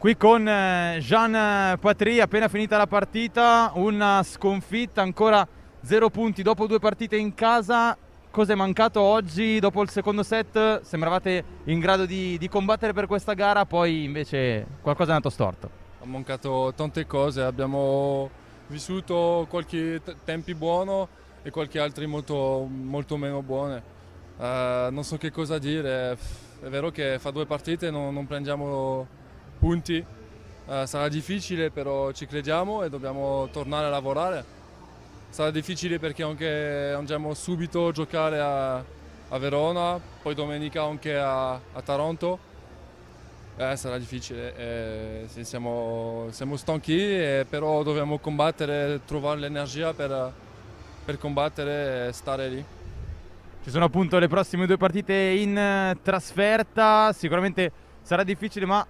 Qui con eh, Jean eh, Patry, appena finita la partita, una sconfitta, ancora zero punti dopo due partite in casa. Cosa è mancato oggi dopo il secondo set? Sembravate in grado di, di combattere per questa gara, poi invece qualcosa è andato storto. Ha mancato tante cose, abbiamo vissuto qualche tempo buono e qualche altro molto, molto meno buono. Uh, eh, non so che cosa dire, è vero che fa due partite non, non prendiamo punti. Eh, sarà difficile, però ci crediamo e dobbiamo tornare a lavorare. Sarà difficile perché anche andiamo subito a giocare a, a Verona, poi domenica anche a, a Taranto. Eh, sarà difficile, eh, sì, siamo, siamo, stanchi, eh, però dobbiamo combattere, trovare l'energia per, per combattere e stare lì. Ci sono appunto le prossime due partite in eh, trasferta, sicuramente sarà difficile ma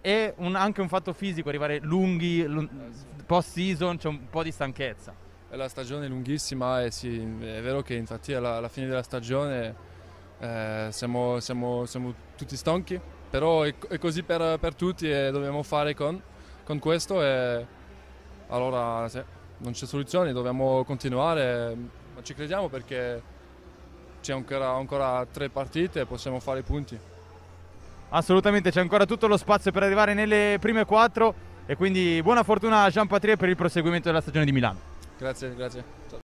e un, anche un fatto fisico, arrivare lunghi, lung- post season c'è un po' di stanchezza. È la stagione lunghissima e sì, è vero che infatti alla, alla fine della stagione eh, siamo, siamo, siamo, tutti stanchi, però è, è così per, per, tutti e dobbiamo fare con, con questo e allora sì, non c'è soluzione, dobbiamo continuare, ma ci crediamo perché c'è ancora, ancora tre partite e possiamo fare i punti assolutamente c'è ancora tutto lo spazio per arrivare nelle prime quattro e quindi buona fortuna a Jean Patrie per il proseguimento della stagione di Milano. Grazie, grazie.